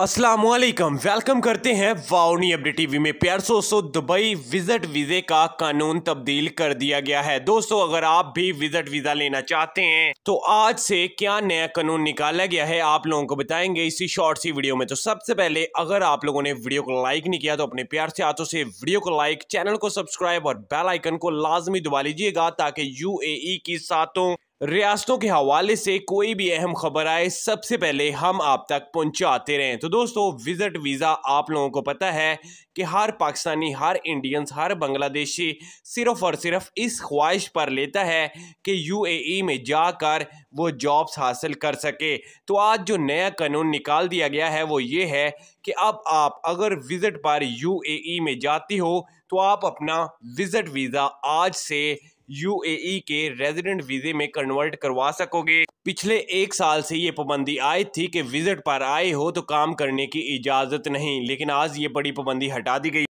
Aslam welcome करते हैं वाओनी update TV में प्यार दोस्तों दुबई विजिट वीज़े का कानून तब्दील कर दिया गया है दोस्तों अगर आप भी विजिट वीज़ा लेना चाहते हैं तो आज से क्या नया कानून निकाला गया है आप लोगों को बताएंगे इसी शॉर्ट सी वीडियो में तो सबसे पहले अगर आप लोगों ने वीडियो को लाइक नहीं किया तो अपने प्यार से हाथों से वीडियो को लाइक चैनल को सब्सक्राइब और बेलाइकन को लाजमी दबा लीजिएगा ताकि यू e की सातों रियासतों के हवाले से कोई भी अहम खबर आए सबसे पहले हम आप तक पहुंचाते रहें तो दोस्तों विज़िट वीज़ा आप लोगों को पता है कि हर पाकिस्तानी हर इंडियंस हर बांग्लादेशी सिर्फ और सिर्फ इस ख्वाहिश पर लेता है कि यूएई में जाकर वो जॉब्स हासिल कर सके तो आज जो नया कानून निकाल दिया गया है वो ये है कि अब आप अगर विज़िट पर यूएई में जाती हो तो आप अपना विज़िट वीज़ा आज से यूएई के रेजिडेंट वीज़े में कन्वर्ट करवा सकोगे पिछले एक साल से ये पाबंदी आई थी कि विजिट पर आए हो तो काम करने की इजाज़त नहीं लेकिन आज ये बड़ी पाबंदी हटा दी गई